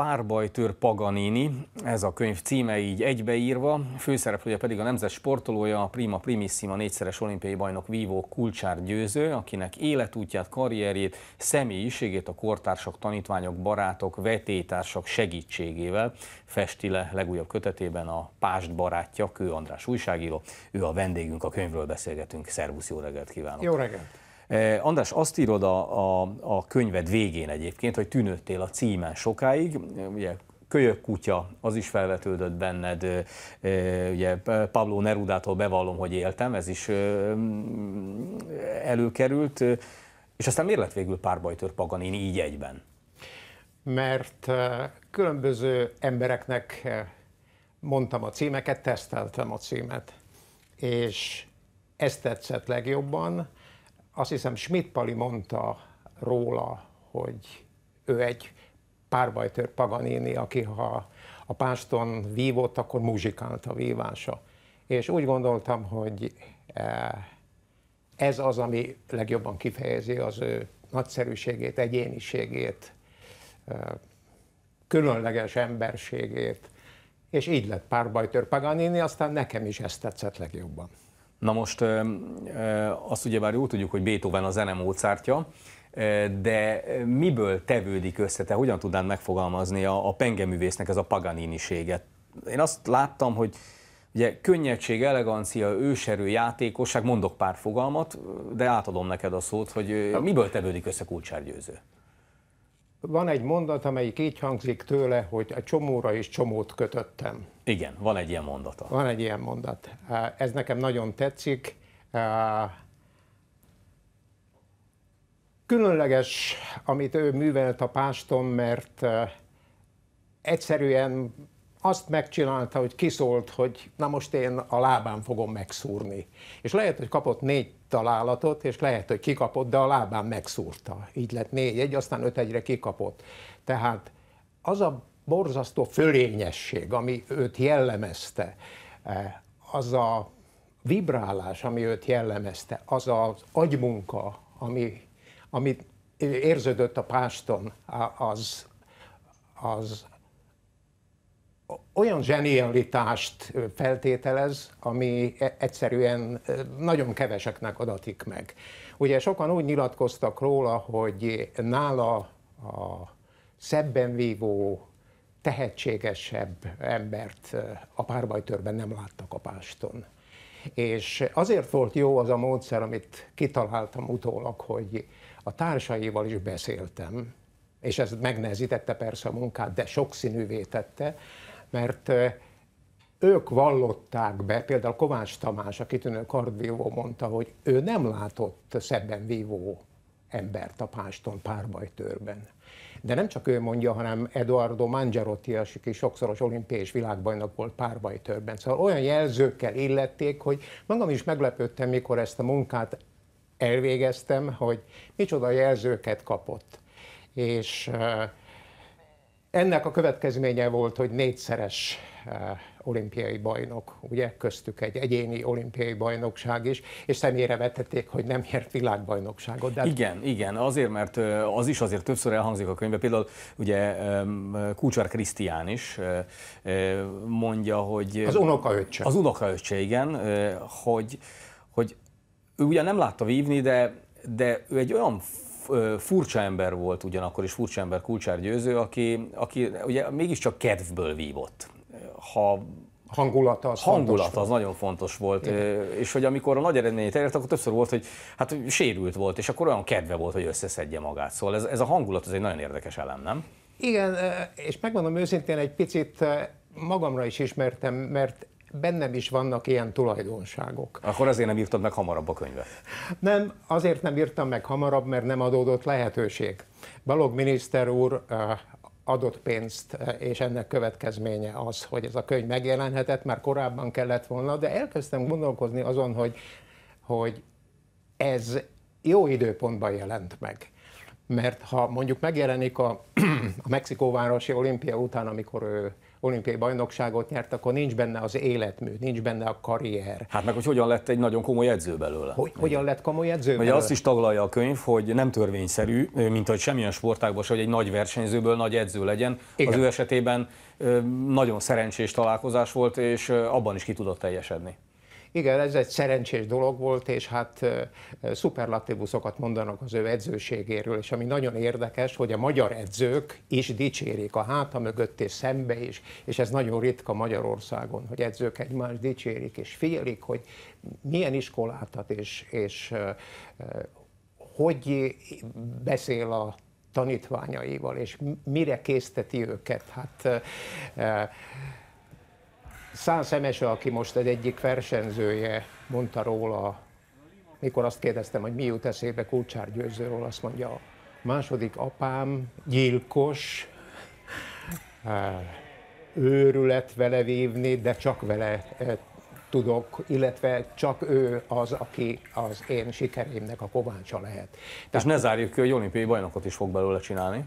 Párbajtőr Paganini, ez a könyv címe így egybeírva, főszereplője pedig a nemzet sportolója, a Prima Primissima négyszeres olimpiai bajnok vívó Kulcsár Győző, akinek életútját, karrierjét, személyiségét a kortársak, tanítványok, barátok, vetétársak segítségével festi le legújabb kötetében a Pást barátja, Kő András újságíró. Ő a vendégünk, a könyvről beszélgetünk. Szervusz, jó reggelt kívánok! Jó reggelt! Eh, András, azt írod a, a, a könyved végén egyébként, hogy tűnődtél a címen sokáig, ugye kölyök kutya, az is felvetődött benned, eh, ugye Pablo Nerudától bevallom, hogy éltem, ez is eh, előkerült, és aztán miért lett végül párbajtör Paganini így egyben? Mert különböző embereknek mondtam a címeket, teszteltem a címet, és ez tetszett legjobban, azt hiszem Schmidt Pali mondta róla, hogy ő egy párbajtör Paganini, aki ha a páston vívott, akkor muzsikált a vívása. És úgy gondoltam, hogy eh, ez az, ami legjobban kifejezi az ő nagyszerűségét, egyéniségét, eh, különleges emberségét, és így lett párbajtör Paganini, aztán nekem is ez tetszett legjobban. Na most azt már jól tudjuk, hogy Beethoven a zene módszártja, de miből tevődik össze, te hogyan tudnád megfogalmazni a, a pengeművésznek ez a paganiniséget? Én azt láttam, hogy ugye könnyedség, elegancia, őserő, játékosság, mondok pár fogalmat, de átadom neked a szót, hogy hát- miből tevődik össze Kulcsár Győző? van egy mondat, amelyik így hangzik tőle, hogy a csomóra is csomót kötöttem. Igen, van egy ilyen mondata. Van egy ilyen mondat. Ez nekem nagyon tetszik. Különleges, amit ő művelt a páston, mert egyszerűen azt megcsinálta, hogy kiszólt, hogy na most én a lábán fogom megszúrni. És lehet, hogy kapott négy találatot, és lehet, hogy kikapott, de a lábán megszúrta. Így lett négy egy, aztán öt egyre kikapott. Tehát az a borzasztó fölényesség, ami őt jellemezte, e, az a vibrálás, ami őt jellemezte, az az agymunka, ami, amit érződött a páston, az, az olyan zsenialitást feltételez, ami e, egyszerűen nagyon keveseknek adatik meg. Ugye sokan úgy nyilatkoztak róla, hogy nála a szebben vívó, tehetségesebb embert a párbajtörben nem láttak a páston. És azért volt jó az a módszer, amit kitaláltam utólag, hogy a társaival is beszéltem, és ez megnehezítette persze a munkát, de sokszínűvé tette, mert ők vallották be, például Kovács Tamás, a kitűnő kardvívó mondta, hogy ő nem látott szebben vívó embert a Páston párbajtőrben. De nem csak ő mondja, hanem Eduardo Mangiarotti, aki sokszoros olimpiai és világbajnok volt párbajtőrben. Szóval olyan jelzőkkel illették, hogy magam is meglepődtem, mikor ezt a munkát elvégeztem, hogy micsoda jelzőket kapott. És ennek a következménye volt, hogy négyszeres eh, olimpiai bajnok, ugye köztük egy egyéni olimpiai bajnokság is, és személyre vetették, hogy nem ért világbajnokságot. De hát igen, igen, azért, mert eh, az is azért többször elhangzik a könyvben, például ugye Kúcsár Krisztián is eh, mondja, hogy... Az unokaöccse. Az unokaöccse, igen, hogy, hogy ő ugye nem látta vívni, de, de ő egy olyan furcsa ember volt ugyanakkor, is furcsa ember Kulcsár Győző, aki, aki ugye mégiscsak kedvből vívott. Ha Hangulata az Hangulata az volt. nagyon fontos volt, Igen. és hogy amikor a nagy eredményét elért, akkor többször volt, hogy hát sérült volt, és akkor olyan kedve volt, hogy összeszedje magát. Szóval ez, ez a hangulat az egy nagyon érdekes elem, nem? Igen, és megmondom őszintén, egy picit magamra is ismertem, mert bennem is vannak ilyen tulajdonságok. Akkor azért nem írtad meg hamarabb a könyvet? Nem, azért nem írtam meg hamarabb, mert nem adódott lehetőség. Balog miniszter úr adott pénzt, és ennek következménye az, hogy ez a könyv megjelenhetett, már korábban kellett volna, de elkezdtem gondolkozni azon, hogy, hogy ez jó időpontban jelent meg. Mert ha mondjuk megjelenik a, a Mexikóvárosi olimpia után, amikor ő olimpiai bajnokságot nyert, akkor nincs benne az életmű, nincs benne a karrier. Hát meg hogy hogyan lett egy nagyon komoly edző belőle. Hogy, hogyan lett komoly edző belőle? Ugye azt is taglalja a könyv, hogy nem törvényszerű, mint hogy semmilyen sportágban hogy egy nagy versenyzőből nagy edző legyen. Igen. Az ő esetében nagyon szerencsés találkozás volt, és abban is ki tudott teljesedni. Igen, ez egy szerencsés dolog volt, és hát szuperlatívuszokat mondanak az ő edzőségéről, és ami nagyon érdekes, hogy a magyar edzők is dicsérik a háta mögött és szembe is, és ez nagyon ritka Magyarországon, hogy edzők egymást dicsérik, és félik, hogy milyen iskolátat, és, és hogy beszél a tanítványaival, és mire készteti őket. Hát Szán Szemese, aki most egy egyik versenyzője, mondta róla, mikor azt kérdeztem, hogy mi jut eszébe Kulcsár Győzőről, azt mondja, a második apám gyilkos, eh, őrület vele vívni, de csak vele eh, tudok, illetve csak ő az, aki az én sikerémnek a kovácsa lehet. Tehát... És ne zárjuk ki, hogy olimpiai bajnokot is fog belőle csinálni.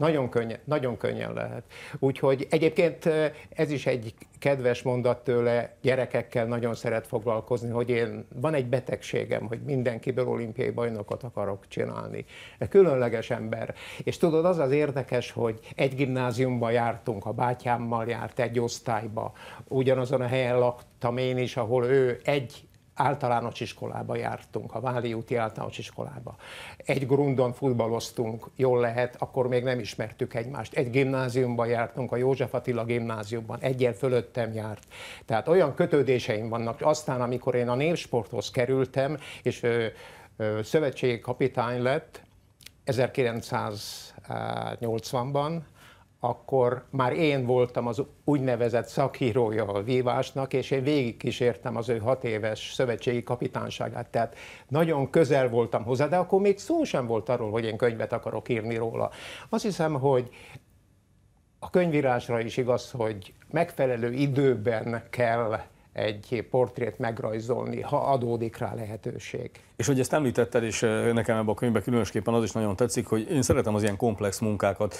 Nagyon könnyen, nagyon könnyen lehet. Úgyhogy egyébként ez is egy kedves mondat tőle, gyerekekkel nagyon szeret foglalkozni, hogy én van egy betegségem, hogy mindenkiből olimpiai bajnokot akarok csinálni. Különleges ember. És tudod, az az érdekes, hogy egy gimnáziumba jártunk, a bátyámmal járt egy osztályba, ugyanazon a helyen laktam én is, ahol ő egy általános iskolába jártunk, a Váli úti általános iskolába. Egy grundon futballoztunk, jól lehet, akkor még nem ismertük egymást. Egy gimnáziumban jártunk, a József Attila gimnáziumban, egyel fölöttem járt. Tehát olyan kötődéseim vannak. Aztán, amikor én a népsporthoz kerültem, és ö, ö, szövetségi kapitány lett 1980-ban, akkor már én voltam az úgynevezett szakírója a vívásnak, és én végigkísértem az ő hat éves szövetségi kapitánságát, tehát nagyon közel voltam hozzá, de akkor még szó sem volt arról, hogy én könyvet akarok írni róla. Azt hiszem, hogy a könyvírásra is igaz, hogy megfelelő időben kell egy portrét megrajzolni, ha adódik rá lehetőség. És hogy ezt említetted, és nekem ebben a könyvben különösképpen az is nagyon tetszik, hogy én szeretem az ilyen komplex munkákat.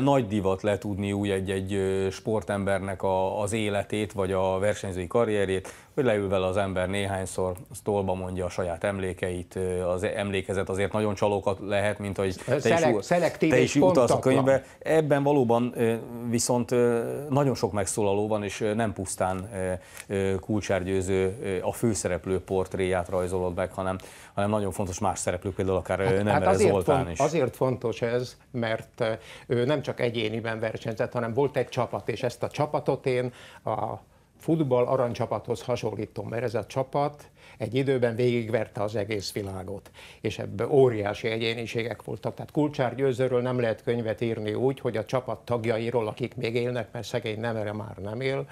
Nagy divat tudni új egy-egy sportembernek a, az életét, vagy a versenyzői karrierjét, hogy leül vele az ember néhányszor, tolba mondja a saját emlékeit, az emlékezet azért nagyon csalókat lehet, mint ahogy te Szelek, is, te is utalsz a könyvbe. Ebben valóban viszont nagyon sok megszólaló van, és nem pusztán kulcsárgyőző a főszereplő portréját rajzolod meg, hanem hanem nagyon fontos más szereplők, például akár hát, nem hát azért Zoltán is. Azért fontos ez, mert ő nem csak egyéniben versenyzett, hanem volt egy csapat, és ezt a csapatot én a futball aranycsapathoz hasonlítom, mert ez a csapat egy időben végigverte az egész világot, és ebben óriási egyéniségek voltak. Tehát Kulcsár Győzőről nem lehet könyvet írni úgy, hogy a csapat tagjairól, akik még élnek, mert szegény nem erre már nem él,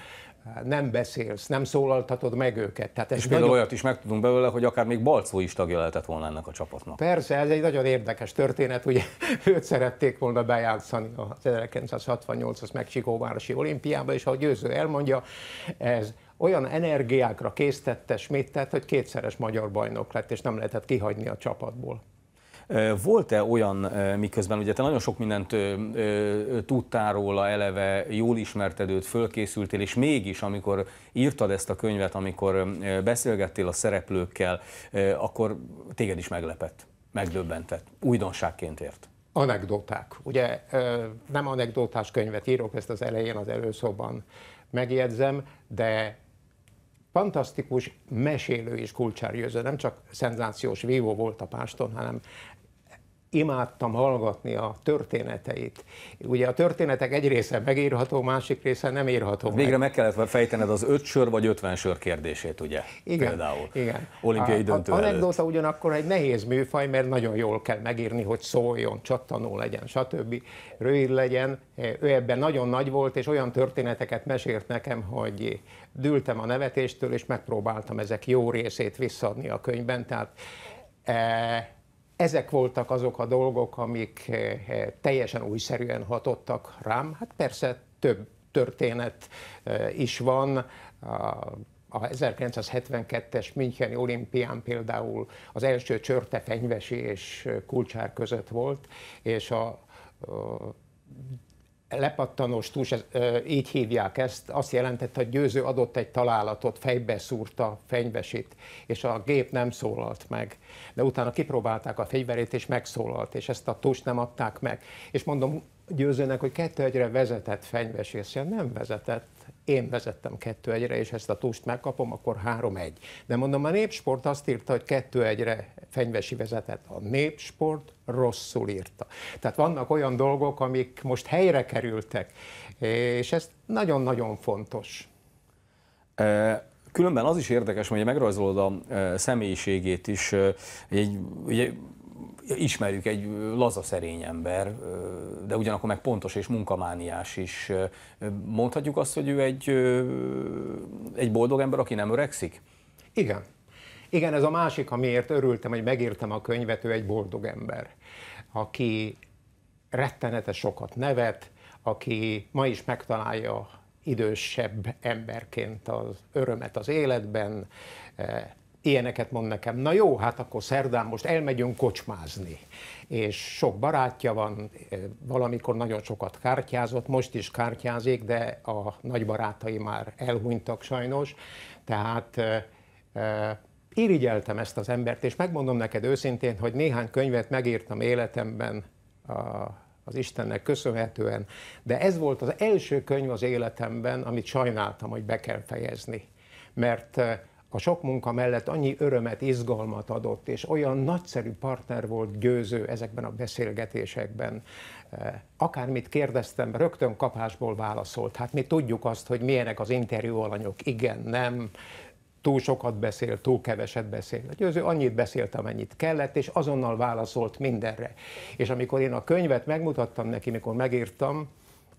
nem beszélsz, nem szólaltatod meg őket. Tehát ez és például nagyon... olyat is megtudunk belőle, hogy akár még Balcó is tagja lehetett volna ennek a csapatnak. Persze, ez egy nagyon érdekes történet, ugye őt szerették volna bejátszani a 1968-as Mexikóvárosi olimpiába, és ahogy Győző elmondja, ez olyan energiákra késztette Smittet, hogy kétszeres magyar bajnok lett, és nem lehetett kihagyni a csapatból. Volt-e olyan, miközben ugye te nagyon sok mindent tudtál róla eleve, jól ismerted őt, fölkészültél, és mégis, amikor írtad ezt a könyvet, amikor beszélgettél a szereplőkkel, akkor téged is meglepett, megdöbbentett, újdonságként ért anekdoták. Ugye nem anekdotás könyvet írok, ezt az elején, az előszóban megjegyzem, de fantasztikus mesélő is Kulcsár Jöző, nem csak szenzációs vívó volt a Páston, hanem imádtam hallgatni a történeteit. Ugye a történetek egy része megírható, másik része nem írható hát Végre meg. meg kellett fejtened az öt sör vagy ötven sör kérdését, ugye? Igen. Például. Igen. Olimpiai a, döntő a, Anekdóta ugyanakkor egy nehéz műfaj, mert nagyon jól kell megírni, hogy szóljon, csattanó legyen, stb. Rövid legyen. Ő ebben nagyon nagy volt, és olyan történeteket mesélt nekem, hogy dültem a nevetéstől, és megpróbáltam ezek jó részét visszaadni a könyvben. Tehát e, ezek voltak azok a dolgok, amik eh, teljesen újszerűen hatottak rám. Hát persze több történet eh, is van. A 1972-es Müncheni olimpián például az első csörte fenyvesi és kulcsár között volt, és a lepattanós tus, így hívják ezt, azt jelentette, hogy győző adott egy találatot, fejbe szúrta fenyvesít, és a gép nem szólalt meg. De utána kipróbálták a fegyverét, és megszólalt, és ezt a tust nem adták meg. És mondom, győzőnek, hogy kettő egyre vezetett fenyves észre. Nem vezetett. Én vezettem kettő egyre és ezt a túst megkapom, akkor három egy. De mondom, a népsport azt írta, hogy kettő egyre fenyvesi vezetett. A népsport rosszul írta. Tehát vannak olyan dolgok, amik most helyre kerültek, és ez nagyon-nagyon fontos. E Különben az is érdekes, hogy megrajzolod a személyiségét is. Egy, egy, ismerjük egy laza szerény ember, de ugyanakkor meg pontos és munkamániás is. Mondhatjuk azt, hogy ő egy, egy boldog ember, aki nem öregszik? Igen. Igen, ez a másik, amiért örültem, hogy megírtam a könyvet, ő egy boldog ember, aki rettenete sokat nevet, aki ma is megtalálja idősebb emberként az örömet az életben, eh, ilyeneket mond nekem, na jó, hát akkor szerdán most elmegyünk kocsmázni. És sok barátja van, eh, valamikor nagyon sokat kártyázott, most is kártyázik, de a nagy barátai már elhunytak sajnos, tehát e, e, irigyeltem ezt az embert, és megmondom neked őszintén, hogy néhány könyvet megírtam életemben a, az Istennek köszönhetően, de ez volt az első könyv az életemben, amit sajnáltam, hogy be kell fejezni. Mert a sok munka mellett annyi örömet, izgalmat adott, és olyan nagyszerű partner volt győző ezekben a beszélgetésekben. Eh, akármit kérdeztem, rögtön kapásból válaszolt. Hát mi tudjuk azt, hogy milyenek az interjú alanyok, igen, nem, túl sokat beszél, túl keveset beszél. A győző annyit beszélt, amennyit kellett, és azonnal válaszolt mindenre. És amikor én a könyvet megmutattam neki, mikor megírtam,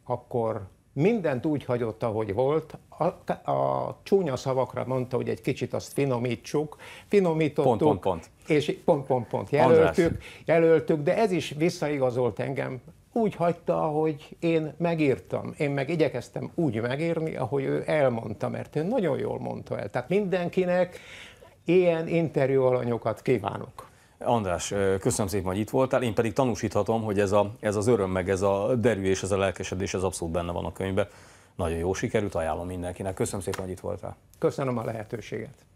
akkor mindent úgy hagyott, ahogy volt, a, a csúnya szavakra mondta, hogy egy kicsit azt finomítsuk, finomítottuk, pont, pont, pont. és pont, pont, pont jelöltük, jelöltük, de ez is visszaigazolt engem. Úgy hagyta, hogy én megírtam. Én meg igyekeztem úgy megírni, ahogy ő elmondta, mert ő nagyon jól mondta el. Tehát mindenkinek ilyen interjú alanyokat kívánok. András, köszönöm szépen, hogy itt voltál. Én pedig tanúsíthatom, hogy ez, a, ez az öröm, meg ez a derű és ez a lelkesedés, ez abszolút benne van a könyvben. Nagyon jó sikerült, ajánlom mindenkinek. Köszönöm szépen, hogy itt voltál. Köszönöm a lehetőséget.